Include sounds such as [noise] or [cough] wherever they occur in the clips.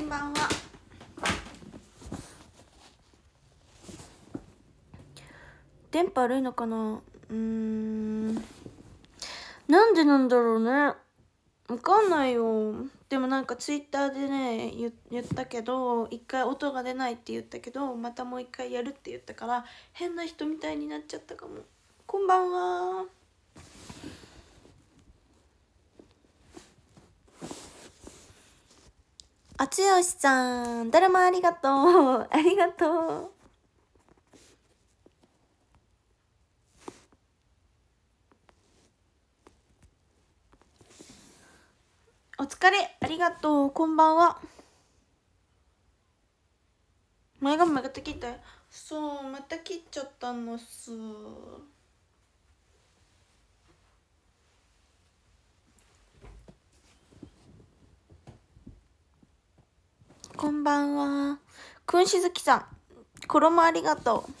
こんばんは電波悪いのかなうんなんでなんだろうねわかんないよでもなんかツイッターでね言ったけど一回音が出ないって言ったけどまたもう一回やるって言ったから変な人みたいになっちゃったかもこんばんはあつよしさん、だるまありがとう。[laughs] ありがとう。お疲れ、ありがとう。こんばんは。前髪また切ったそう、また切っちゃったのす。こんばんは。くんしずきさん、衣ありがとう。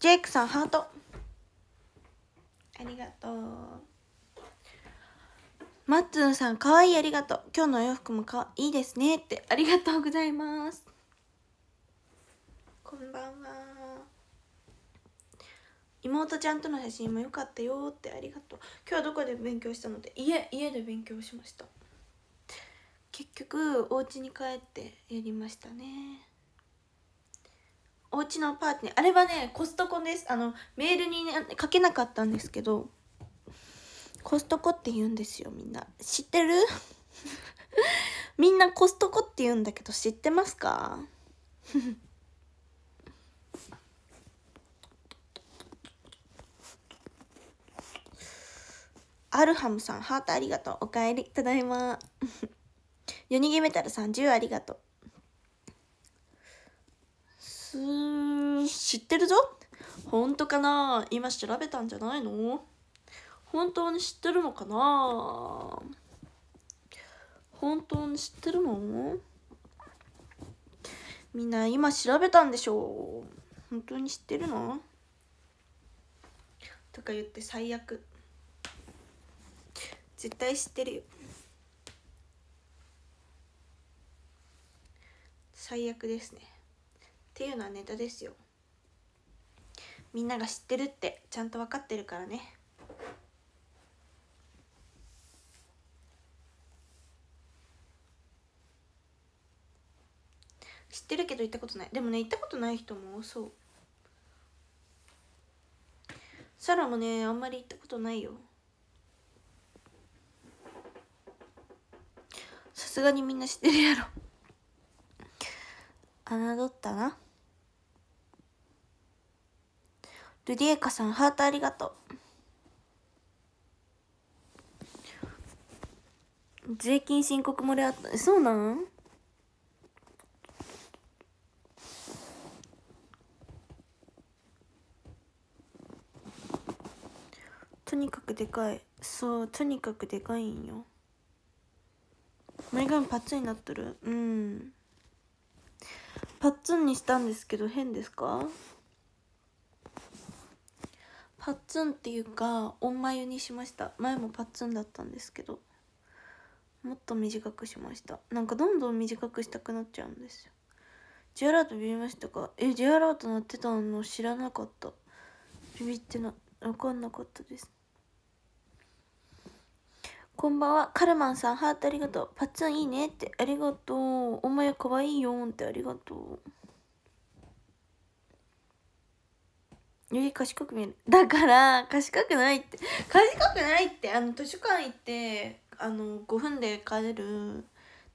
ジェイクさん、ハート。ありがとう。マッツンさん、かわいい、ありがとう。今日のお洋服もかいいですねって、ありがとうございます。こんばんは。妹ちゃんとの写真も良かったよって、ありがとう。今日はどこで勉強したので、家、家で勉強しました。結局お家に帰ってやりましたねお家のパーティーあれはねコストコですあのメールに、ね、書けなかったんですけどコストコって言うんですよみんな知ってる [laughs] みんなコストコって言うんだけど知ってますか [laughs] アルハムさんハートありがとうおかえりただいま夜逃げメタルさ0ありがとう。す知ってるぞ本当かな今調べたんじゃないの本当に知ってるのかな本当に知ってるのみんな今調べたんでしょう本当に知ってるのとか言って最悪絶対知ってるよ最悪ですねっていうのはネタですよみんなが知ってるってちゃんと分かってるからね知ってるけど行ったことないでもね行ったことない人も多そうサラもねあんまり行ったことないよさすがにみんな知ってるやろ侮ったなルディエカさんハートありがとう税金申告漏れあったそうなんとにかくでかいそうとにかくでかいんよ前髪パッツンになっとるうんパッツンにしたんですけど変ですかパッツンっていうかオンまゆにしました前もパッツンだったんですけどもっと短くしましたなんかどんどん短くしたくなっちゃうんですよ J アラートビビましたかえ J アラート鳴ってたの知らなかったビビってな分かんなかったですこんばんは。カルマンさん、ハートありがとう。パッツンいいねって、ありがとう。お前かわいいよんってありがとう。より賢く見える。だから、賢くないって。賢くないって、あの、図書館行って、あの、5分で帰れる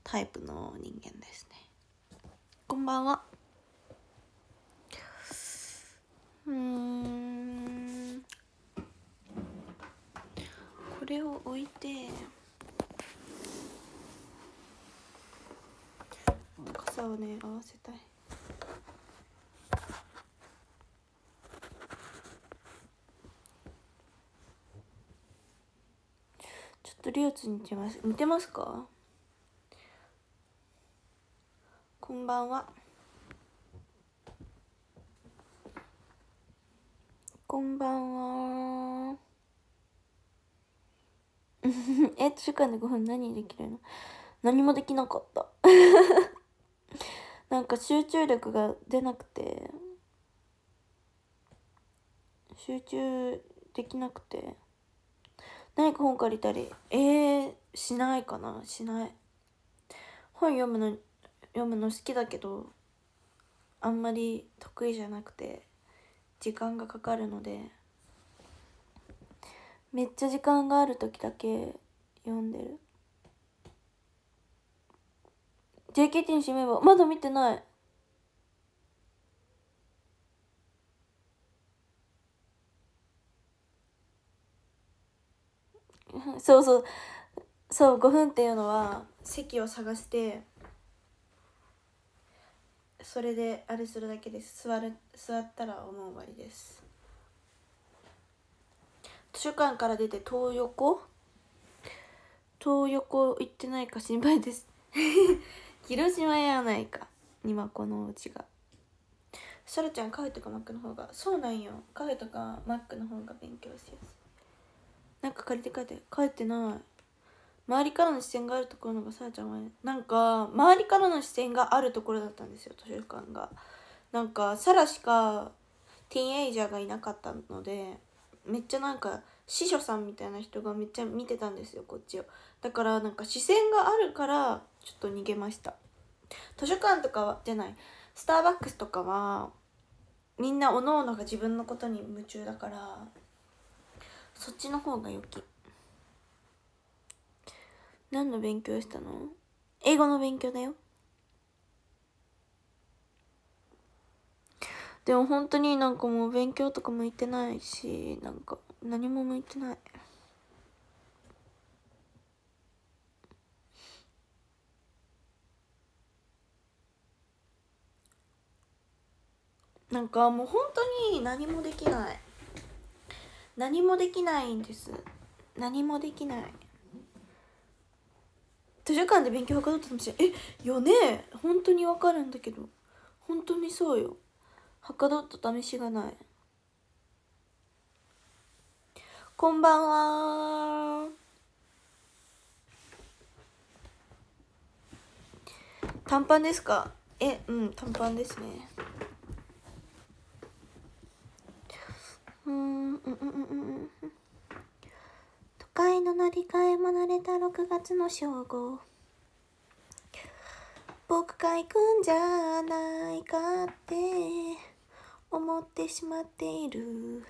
タイプの人間ですね。こんばんは。うん。れを置いて傘をね合わせたい。ちょっとリオツ似てます似てますかこんばんはこんばんは [laughs] え、図書館で5分何できるの何もできなかった [laughs] なんか集中力が出なくて、集中できなくて、何か本借りたり、えー、しないかなしない。本読むの、読むの好きだけど、あんまり得意じゃなくて、時間がかかるので、めっちゃ時間がある時だけ読んでる JKT に締めばまだ見てない [laughs] そうそうそう5分っていうのは席を探してそれであれするだけです座る座ったらもう終わりです図書館から出て東横東横行ってないか心配です [laughs] 広島やないか今このうちがサラちゃんカフェとかマックの方がそうなんよカフェとかマックの方が勉強しやすいなんか借りて帰って帰ってない周りからの視線があるところのがさラちゃんはなんか周りからの視線があるところだったんですよ図書館がなんかサラしかティーンエイジャーがいなかったのでめっちゃなんか司書さんみたいな人がめっちゃ見てたんですよこっちをだからなんか視線があるからちょっと逃げました図書館とかはじゃないスターバックスとかはみんなおのおのが自分のことに夢中だからそっちの方が良き何の勉強したの英語の勉強だよでも本当になんかもう勉強とか向いてないしなんか何も向いてないなんかもう本当に何もできない何もできないんです何もできない図書館で勉強はかったかもしれないえよね本当にわかるんだけど本当にそうよはかどった試しがないこんばんは短パンですかえうん短パンですねうんうんうんうんうん都会の乗り換えも慣れた6月の正午僕が行くんじゃないかって思ってしまっている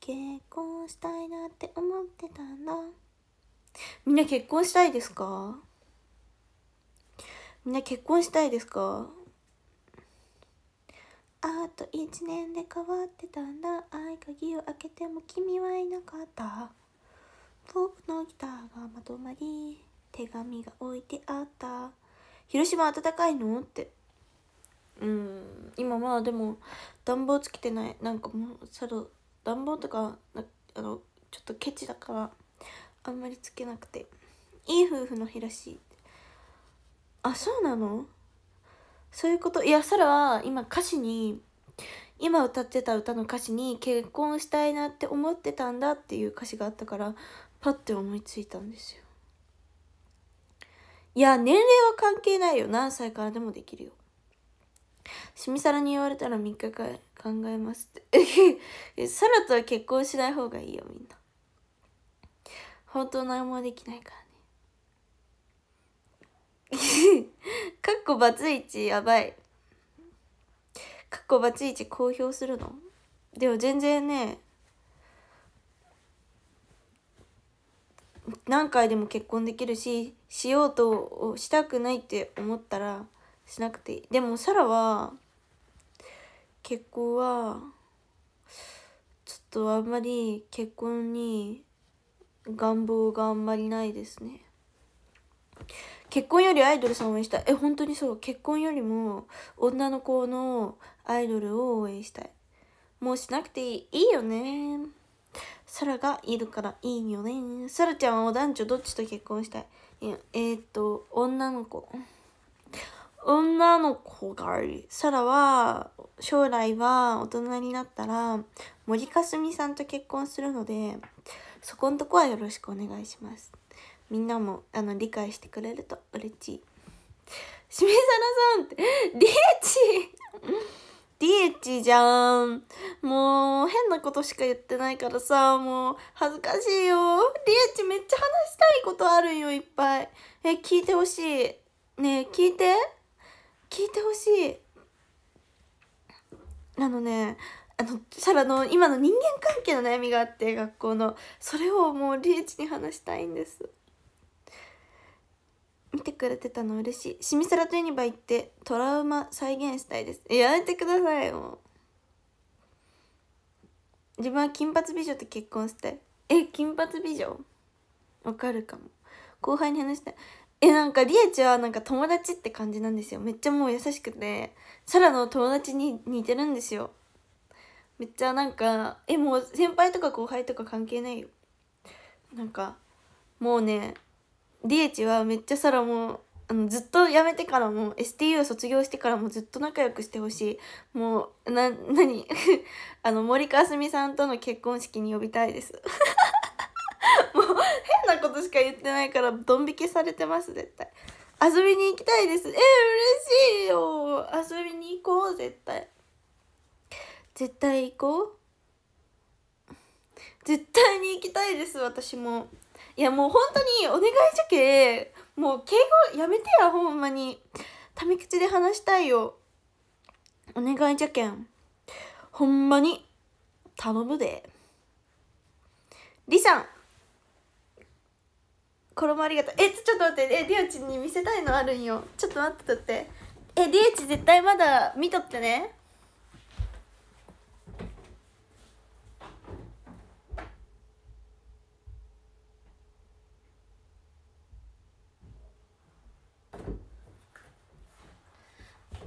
結婚したいなって思ってたんだみんな結婚したいですかみんな結婚したいですかあと1年で変わってたんだ愛鍵を開けても君はいなかった僕のギターがまとまり手紙が置いてあった広島暖かいのってうん今まあでも暖房つけてないなんかもうその暖房とかあのちょっとケチだからあんまりつけなくていい夫婦の日らしいあそうなのそういうこといやサラは今歌詞に今歌ってた歌の歌詞に「結婚したいなって思ってたんだ」っていう歌詞があったからパッて思いついたんですよいや年齢は関係ないよ何歳からでもできるよしみさらに言われたら3日間考えますって [laughs] サラとは結婚しない方がいいよみんな本当何もできないからね [laughs] かっこバツイチやばいかっこバツイチ公表するのでも全然ね何回でも結婚できるししようとしたくないって思ったらしなくていいでもサラは結婚はちょっとあんまり結婚に願望があんまりないですね結婚よりアイドルさんを応援したいえ本当にそう結婚よりも女の子のアイドルを応援したいもうしなくていいいいよねサラがいるからいいよねサラちゃんは男女どっちと結婚したいいやえー、っと女の子女の子がサラは将来は大人になったら森かすみさんと結婚するのでそこんとこはよろしくお願いしますみんなもあの理解してくれると嬉しいしめさらさんってリーチリーチじゃんもう変なことしか言ってないからさもう恥ずかしいよリーチめっちゃ話したいことあるよいっぱいえ聞いてほしいねえ聞いて聞いてほしいあのねあのサラの今の人間関係の悩みがあって学校のそれをもうリーチに話したいんです見てくれてたの嬉しいシミサラとユニバ行ってトラウマ再現したいですやめてくださいもう自分は金髪美女と結婚したいえ金髪美女わかるかも後輩に話したいえなんかリエちはなんか友達って感じなんですよめっちゃもう優しくてサラの友達に似てるんですよめっちゃなんかえもう先輩とか後輩とか関係ないよなんかもうねリエちはめっちゃサラもあのずっと辞めてからも STU 卒業してからもずっと仲良くしてほしいもうな何 [laughs] あの森かすみさんとの結婚式に呼びたいですもう [laughs] なことしか言ってないからドン引きされてます絶対遊びに行きたいですえ嬉しいよ遊びに行こう絶対絶対行こう絶対に行きたいです私もいやもう本当にお願いじゃけもう敬語やめてやほんまにタメ口で話したいよお願いじゃけんほんまに頼むでりさんこれもありがとうえちょっと待ってえリュウチに見せたいのあるんよちょっと待ってとってえリュウチ絶対まだ見とってね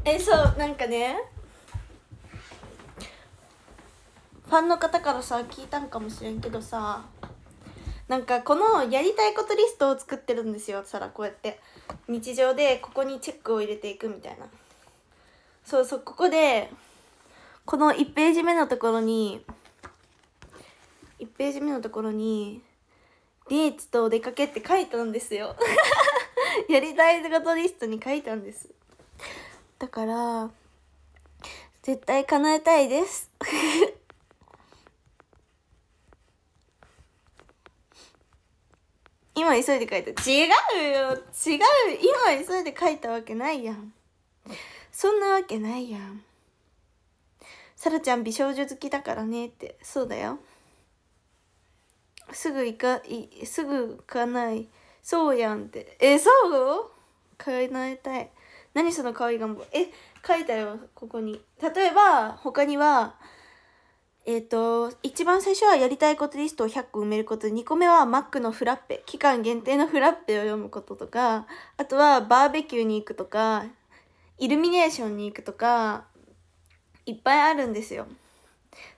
えそうなんかねファンの方からさ聞いたんかもしれんけどさなんかこのやりたいことリストを作ってるんですよさらこうやって日常でここにチェックを入れていくみたいなそうそうここでこの1ページ目のところに1ページ目のところに「デーツと出かけ」って書いたんですよ [laughs] やりたいことリストに書いたんですだから絶対叶えたいです [laughs] 今急いで書いた違うよ違う今急いで書いたわけないやんそんなわけないやんサラちゃん美少女好きだからねってそうだよすぐ行かいすぐ行かないそうやんってえそうなえたい何その可愛い願望え書いたよここに例えば他にはえっ、ー、と、一番最初はやりたいことリストを100個埋めること、2個目はマックのフラッペ、期間限定のフラッペを読むこととか、あとはバーベキューに行くとか、イルミネーションに行くとか、いっぱいあるんですよ。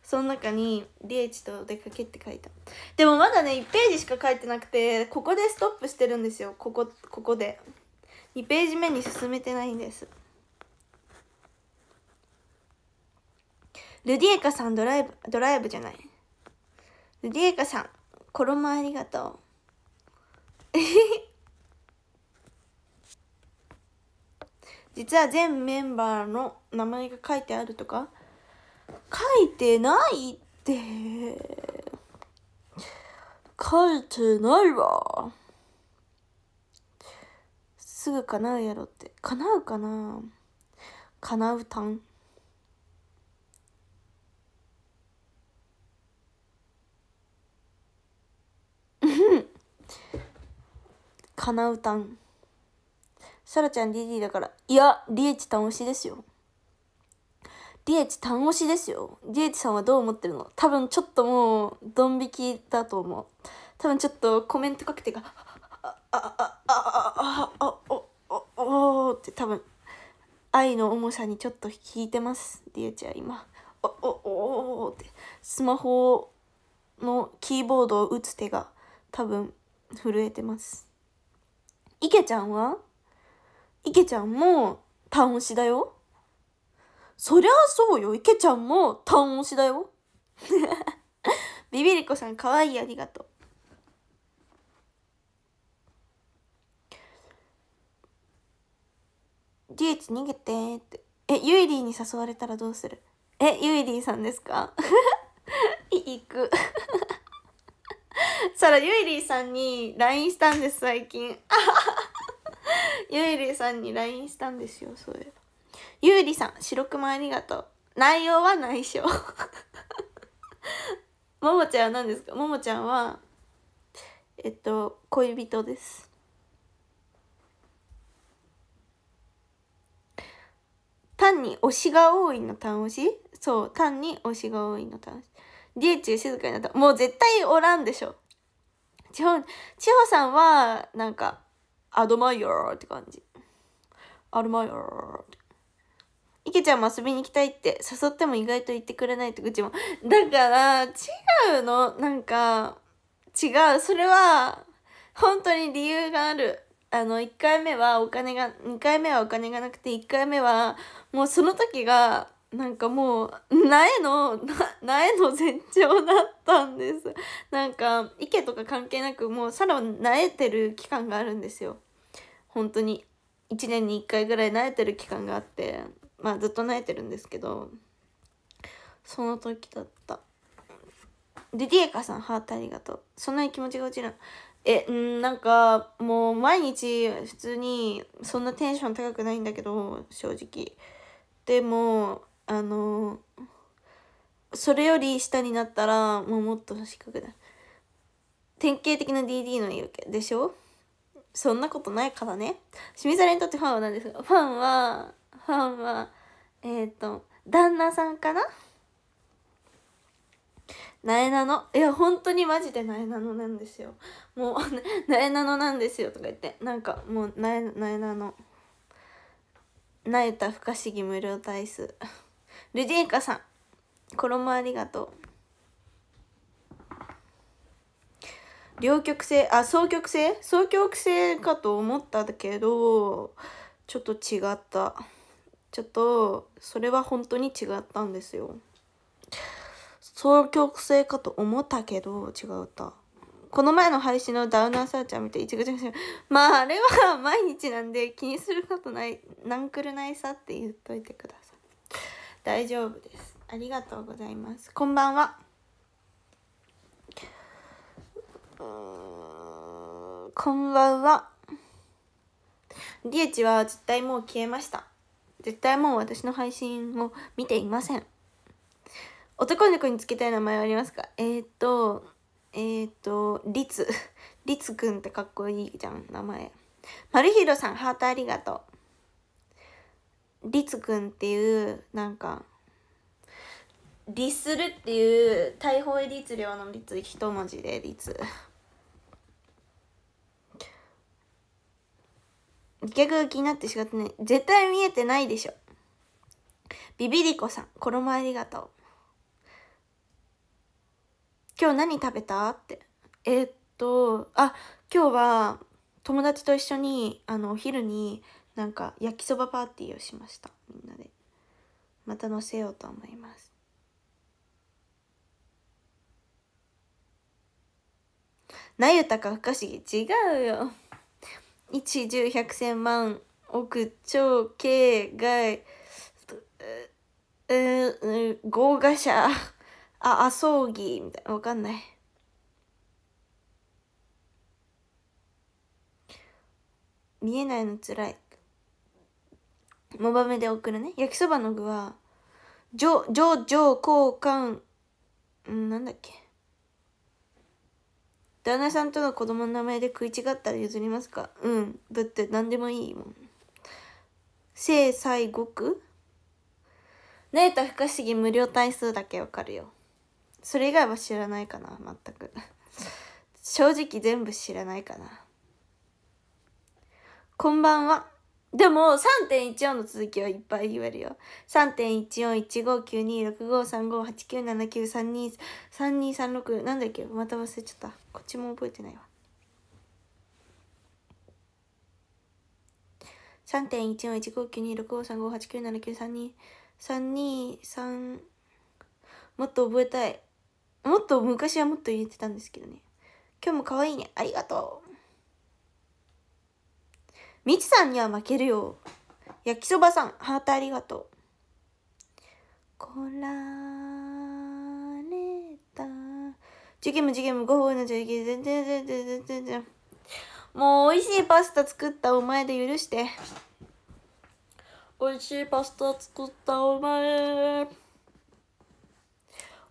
その中に「リエチと出かけ」って書いたでもまだね1ページしか書いてなくてここでストップしてるんですよここここで2ページ目に進めてないんですルディエカさんドライブ、ドライブじゃない。ルディエカさん、衣ありがとう。[laughs] 実は全メンバーの名前が書いてあるとか書いてないって書いてないわすぐ叶うやろって叶うかな叶うたんかなうたん。サラちゃん DD だから。いや、リエチタン推しですよ。リエチタン推しですよ。リエチさんはどう思ってるの多分ちょっともう、ドン引きだと思う。多分ちょっとコメント書くてが、あ、あ、あ、あ、あ、あ、お、お、おって多分、愛の重さにちょっと引いてます。リエチは今。お、お、お、おって、スマホのキーボードを打つ手が多分震えてます。池ちゃんは池ちゃんも単押しだよ。そりゃそうよ。池ちゃんも単押しだよ。[laughs] ビビリコさん、かわいい。ありがとう。デュエツ逃げてって。え、ユイリーに誘われたらどうするえ、ユイリーさんですか [laughs] 行く [laughs] そら、ゆいりーさんに LINE したんです、最近。ゆいりーさんに LINE したんですよ、そういえば。ゆいりさん、白熊ありがとう。内容は内緒。[laughs] ももちゃんは何ですかももちゃんは、えっと、恋人です。単に推しが多いの単推しそう、単に推しが多いの単推し。リエチュ静かになった。もう絶対おらんでしょ。千穂、さんは、なんか、アドマイヤーって感じ。アドマイヤーって。いけちゃんも遊びに行きたいって誘っても意外と言ってくれないって口も。だから、違うの。なんか、違う。それは、本当に理由がある。あの、1回目はお金が、2回目はお金がなくて、1回目は、もうその時が、なんかもう苗の [laughs] 苗の前兆だったんですなんか池とか関係なくもうサラは苗えてる期間があるんですよ本当に1年に1回ぐらい苗えてる期間があってまあずっと苗えてるんですけどその時だったでディエカさんハートありがとうそんなに気持ちが落ちるえんなんかもう毎日普通にそんなテンション高くないんだけど正直でもあのそれより下になったらもうもっと低くなる典型的な DD の言うけでしょそんなことないからね清水さんにとってファンは何ですかファンはファンはえっ、ー、と旦那さんかななえなのいや本当にマジでなえなのなんですよもうなえなのなんですよとか言ってなんかもうなえなえなのなえた不可思議無料体数ルジェンカさん衣ありがとう両極性あ双極性双極性かと思ったけどちょっと違ったちょっとそれは本当に違ったんですよ双極性かと思ったけど違ったこの前の配信のダウナーサーチャー見て一口口まああれは毎日なんで気にすることないなんくるないさって言っといてください大丈夫ですありがとうございますこんばんはこんばんはリエチは絶対もう消えました絶対もう私の配信を見ていません男の子につけたい名前はありますかえー、っとえー、っとリツリツくんってかっこいいじゃん名前マルヒロさんハートありがとうりつくんっていうなんか律するっていう大法律量の律一文字で律逆が気になって仕方ない絶対見えてないでしょビビリコさん衣ありがとう今日何食べたってえー、っとあ今日は友達と一緒にあのお昼になんか焼きそばパーティーをしましたみんなでまた載せようと思いますなゆたか不可思議違うよ一十百千万億超経外うん、豪華者、あ、あ、葬儀、みたいな、わかんない。見えないのつらい。もばめで送るね焼きそばの具はじょじょじょこうかんなんだっけ旦那さんとの子供の名前で食い違ったら譲りますかうんだって何でもいいもん聖西国ネイた不可思議無料体数だけわかるよそれ以外は知らないかな全く正直全部知らないかなこんばんはでも3.14の続きはいっぱい言えるよ。3.14159265358979323236なんだっけまた忘れちゃった。こっちも覚えてないわ。3.141592653589793232もっと覚えたい。もっと昔はもっと言えてたんですけどね。今日も可愛いね。ありがとう。みちさんには負けるよ。焼きそばさん、ハートありがとう。こられた。ジュゲムジュゲム、ご褒のジュゲム、全然全然全然もう美味しいパスタ作ったお前で許して。美味しいパスタ作ったお前。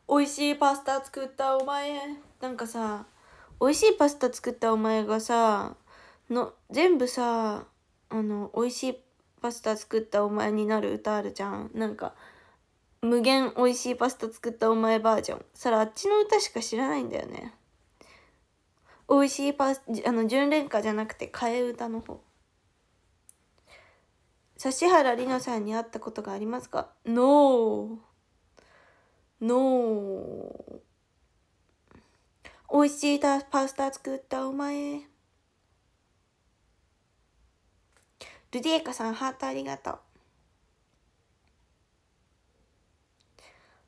美味しいパスタ作ったお前。なんかさ、美味しいパスタ作ったお前がさ、の全部さあの美味しいパスタ作ったお前になる歌あるじゃんなんか無限美味しいパスタ作ったお前バージョンそれあっちの歌しか知らないんだよね美味しいパスあの純恋歌じゃなくて替え歌の方指原莉乃さんに会ったことがありますか ?No! No! 美味しいパスタ作ったお前。ルディエカさん、ハートありがとう。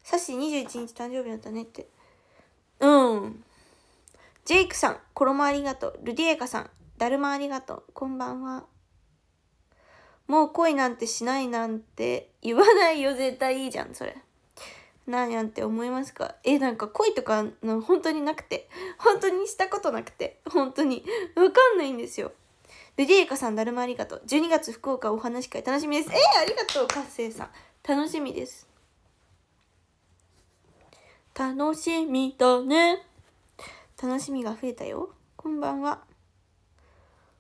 サシ21日誕生日だったねって。うん。ジェイクさん、衣ありがとう。ルディエカさん、だるまありがとう。こんばんは。もう恋なんてしないなんて言わないよ、絶対いいじゃん、それ。何やんて思いますかえなんか恋とかの本当になくて本当にしたことなくて本当に分かんないんですよベリエカさん、だるまありがとう。12月福岡お話会楽しみです。えー、ありがとう、かっせいさん。楽しみです。楽しみだね。楽しみが増えたよ。こんばんは。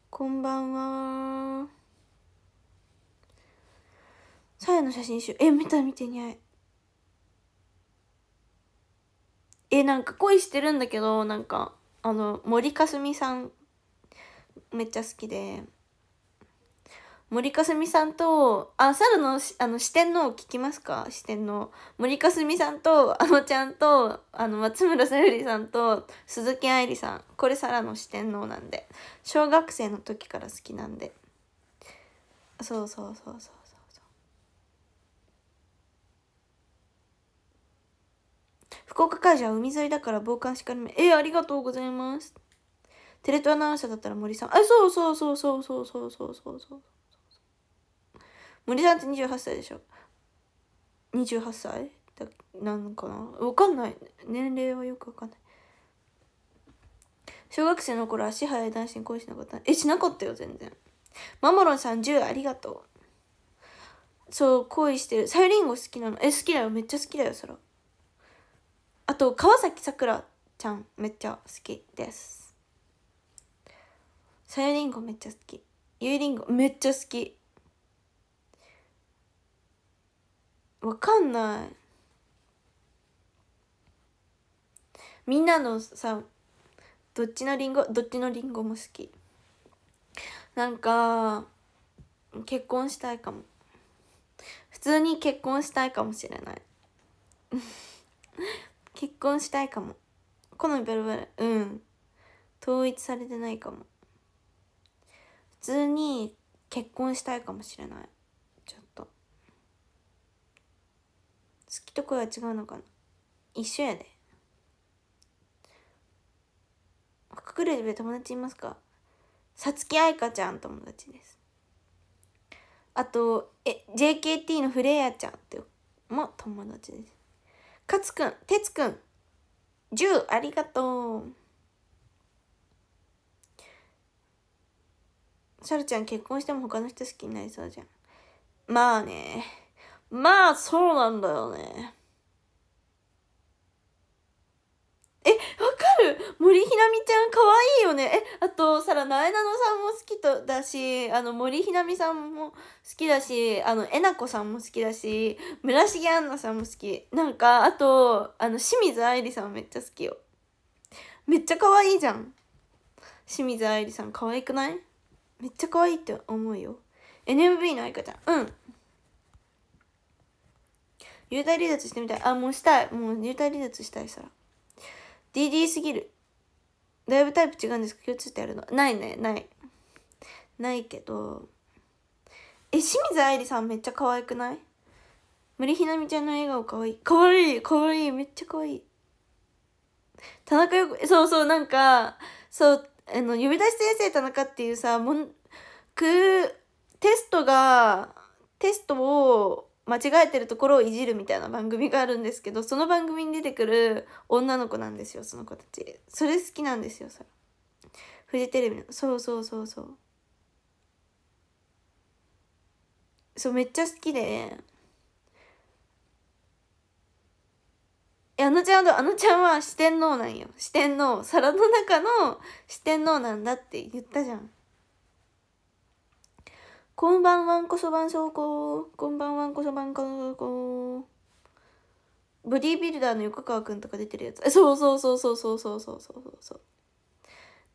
こんばんは。さやの写真集。え、見た見てにゃい。え、なんか恋してるんだけど、なんか、あの、森かすみさんめっちゃ好きで森かすみさんとあ猿のあの四天王聞きますか四天王森かすみさんとあのちゃんとあの松村さゆりさんと鈴木愛理さんこれ猿の四天王なんで小学生の時から好きなんでそうそうそうそうそう福岡会社は海沿いだから防寒しかりめえー、ありがとうございますテレ東アナウンサーだったら森さんあそうそうそうそうそうそうそうそうそう森さんって28歳でしょ28歳だなんかな分かんない年齢はよく分かんない小学生の頃足早い男子に恋しなかったえしなかったよ全然マモロンさん10ありがとうそう恋してるサイリンゴ好きなのえ好きだよめっちゃ好きだよそらあと川崎さくらちゃんめっちゃ好きですさゆりんごめっちゃ好きゆいりんごめっちゃ好きわかんないみんなのさどっちのりんごどっちのりんごも好きなんか結婚したいかも普通に結婚したいかもしれない [laughs] 結婚したいかも好みベルベルうん統一されてないかも通に結婚したいかもしれないちょっと好きと恋は違うのかな一緒やで隠れる友達いますかさつきあいかちゃん友達ですあとえ JKT のフレイヤちゃんっても友達ですかつくんてつくん10ありがとうシャルちゃん結婚しても他の人好きになりそうじゃん。まあね。まあ、そうなんだよね。え、わかる森ひなみちゃん可愛いよね。え、あと、さら、なえなのさんも好きとだし、あの、森ひなみさんも好きだし、あの、えなこさんも好きだし、村重杏奈さんも好き。なんか、あと、あの、清水愛理さんめっちゃ好きよ。めっちゃ可愛いじゃん。清水愛理さん可愛くないめっちゃ可愛いって思うよ NMB のありかちゃんうん幽体離脱してみたいあもうしたいもう幽体離脱したいさ DD すぎるだいぶタイプ違うんですか共通点あるのないねないないけどえ清水愛理さんめっちゃ可愛くない森ひなみちゃんの笑顔可愛い可愛い可愛いめっちゃ可愛い田中よくそうそうなんかそうあの、呼び出し先生田中っていうさ、もん、く、テストが、テストを間違えてるところをいじるみたいな番組があるんですけど、その番組に出てくる女の子なんですよ、その子たち。それ好きなんですよ、さフジテレビの。そうそうそうそう。そう、めっちゃ好きで、えあのちゃんとあのちゃんは四天王なんよ四天王皿の中の四天王なんだって言ったじゃんこんばんはんこそばんしょうここんばんはんこそばんここボディービルダーの横川くんとか出てるやつそうそうそうそうそうそうそうそうそう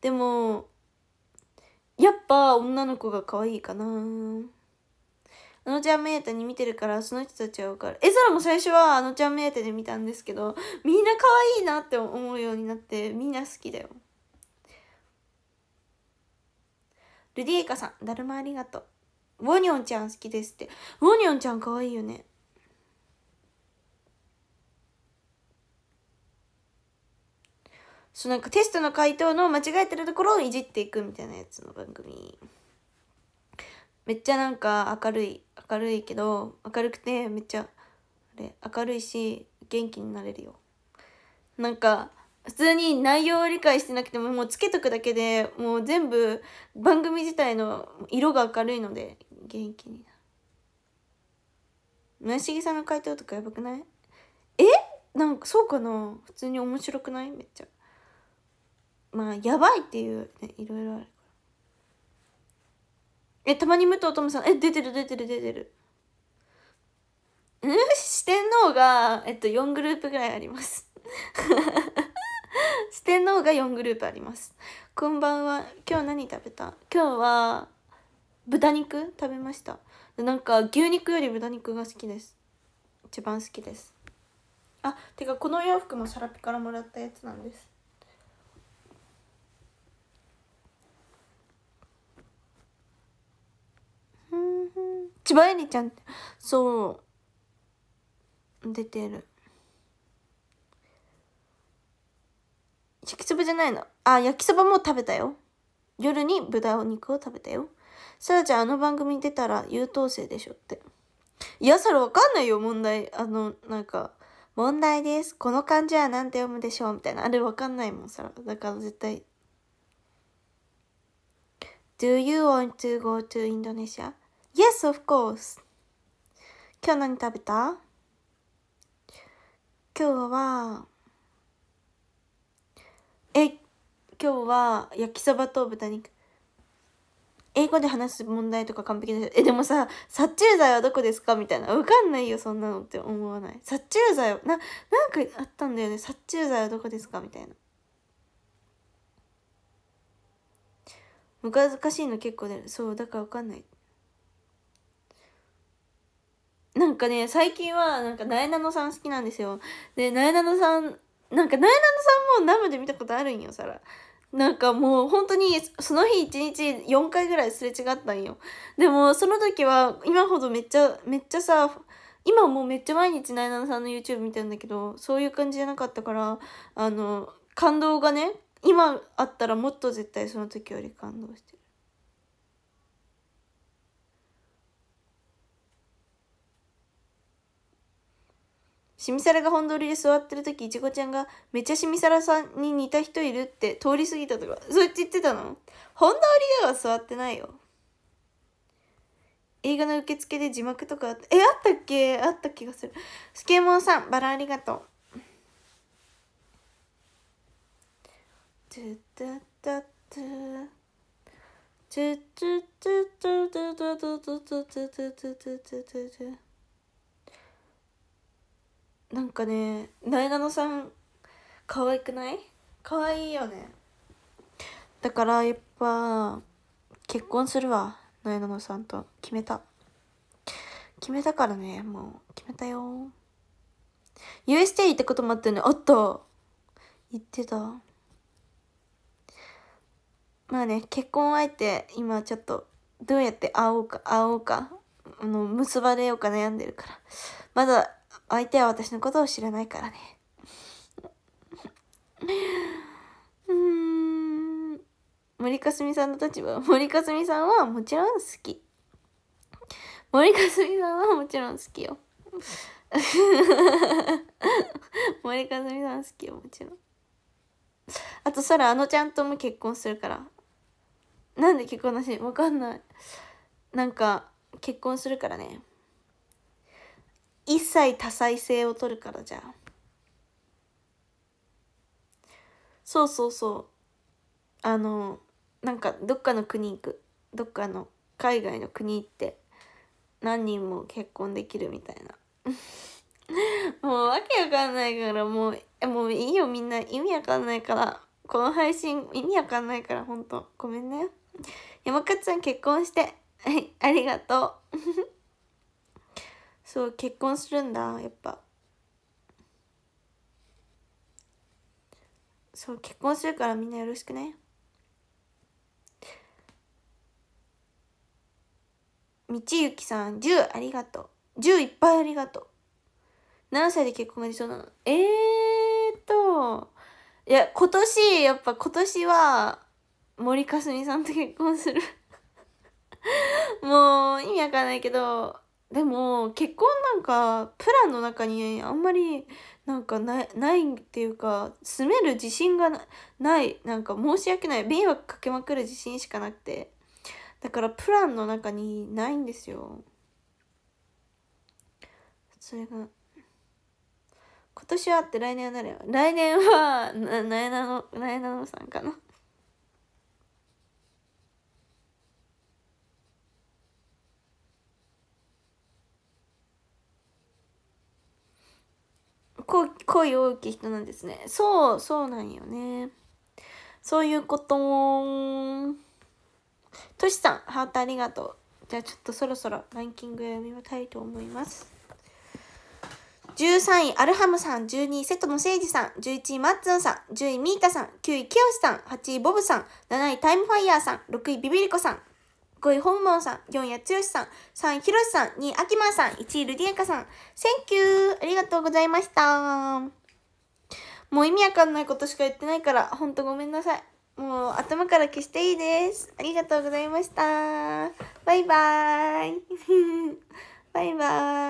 でもやっぱ女の子が可愛いかなあのちゃん目当てに見てるからその人たちはわかる絵ラも最初はあのちゃん目当てで見たんですけどみんな可愛いなって思うようになってみんな好きだよルディエカさんだるまありがとうウォニョンちゃん好きですってウォニョンちゃん可愛いよねそうなんかテストの回答の間違えてるところをいじっていくみたいなやつの番組めっちゃなんか明るい明るいけど明るくてめっちゃあれ明るいし元気になれるよなんか普通に内容を理解してなくてももうつけとくだけでもう全部番組自体の色が明るいので元気になる村重さんの回答とかやばくないえなんかそうかな普通に面白くないめっちゃまあやばいっていうねいろいろあるえたまに武藤友さんえ出てる出てる出てるうん四天王がえっと4グループぐらいあります [laughs] 四天王が4グループありますこんばんは今日何食べた今日は豚肉食べましたなんか牛肉より豚肉が好きです一番好きですあてかこの洋服もサラピからもらったやつなんです千葉えりちゃんってそう出てる焼きそばじゃないのあ焼きそばも食べたよ夜に豚肉を食べたよさらちゃんあの番組出たら優等生でしょっていやそれわかんないよ問題あのなんか問題ですこの漢字は何て読むでしょうみたいなあれわかんないもんさだから絶対 Do you want to go to Indonesia? Yes, of course. 今日何食べた今日は、え、今日は焼きそばと豚肉。英語で話す問題とか完璧でえ、でもさ、殺虫剤はどこですかみたいな。わかんないよ、そんなのって思わない。殺虫剤は、な、なんかあったんだよね。殺虫剤はどこですかみたいな。難しいの結構出る。そう、だからわかんない。なんかね、最近は、なんか、なえなのさん好きなんですよ。で、なえなのさん、なんか、なえなのさんも生で見たことあるんよ、さら。なんかもう本当にその日1日4回ぐらいすれ違ったんよ。でもその時は今ほどめっちゃめっちゃさ今もうめっちゃ毎日なえなのさんの YouTube 見てるんだけどそういう感じじゃなかったからあの感動がね今あったらもっと絶対その時より感動してる。しみさらが本通りで座ってる時いちごちゃんが「めっちゃしみさらさんに似た人いる」って通り過ぎたとかそっち言ってたの本通りでは座ってないよ映画の受付で字幕とかあったえあったっけあった気がするスケモンさんバラありがとうトゥトゥトゥトゥトゥトゥトゥトゥトゥトゥトゥトゥトゥトゥトゥトゥトゥトゥなんかねなえなのさん可愛くない可愛いよねだからやっぱ結婚するわなえなのさんと決めた決めたからねもう決めたよ USJ 行ったこともあったよねあった行ってたまあね結婚相手今ちょっとどうやって会おうか会おうかあの結ばれようか悩んでるからまだ相手は私のことを知らないからね。うん。森かすみさんの立場。森かすみさんはもちろん好き。森かすみさんはもちろん好きよ。[laughs] 森かすみさん好きよ、もちろん。あと、そら、あのちゃんとも結婚するから。なんで結婚なしわかんない。なんか、結婚するからね。一切多彩性を取るからじゃんそうそうそうあのなんかどっかの国行くどっかの海外の国行って何人も結婚できるみたいな [laughs] もうわけわかんないからもうもういいよみんな意味わかんないからこの配信意味わかんないからほんとごめんね山勝ちゃん結婚してはいありがとう [laughs] そう結婚するんだやっぱそう結婚するからみんなよろしくね道きさん10ありがとう10いっぱいありがとう何歳で結婚がそうなのえーっといや今年やっぱ今年は森かすみさんと結婚する [laughs] もう意味わかんないけどでも結婚なんかプランの中にあんまりなんかないないっていうか住める自信がないなんか申し訳ない迷惑かけまくる自信しかなくてだからプランの中にないんですよそれが今年はあって来年は誰来年はななえなのなえなのさんかな恋多き人なんですねそうそうなんよねそういうこととしさんハートありがとうじゃあちょっとそろそろランキング読みたいと思います13位、アルハムさん。12位、瀬戸野誠二さん。11位、マッツンさん。10位、ミータさん。9位、キヨシさん。8位、ボブさん。7位、タイムファイヤーさん。6位、ビビリコさん。5位、本門さん。4位、やつよしさん。3位、ひろしさん。2位、あきまさん。1位、ルディエカさん。センキューありがとうございました。もう意味わかんないことしか言ってないから、ほんとごめんなさい。もう頭から消していいです。ありがとうございました。バイバーイ。[laughs] バイバーイ。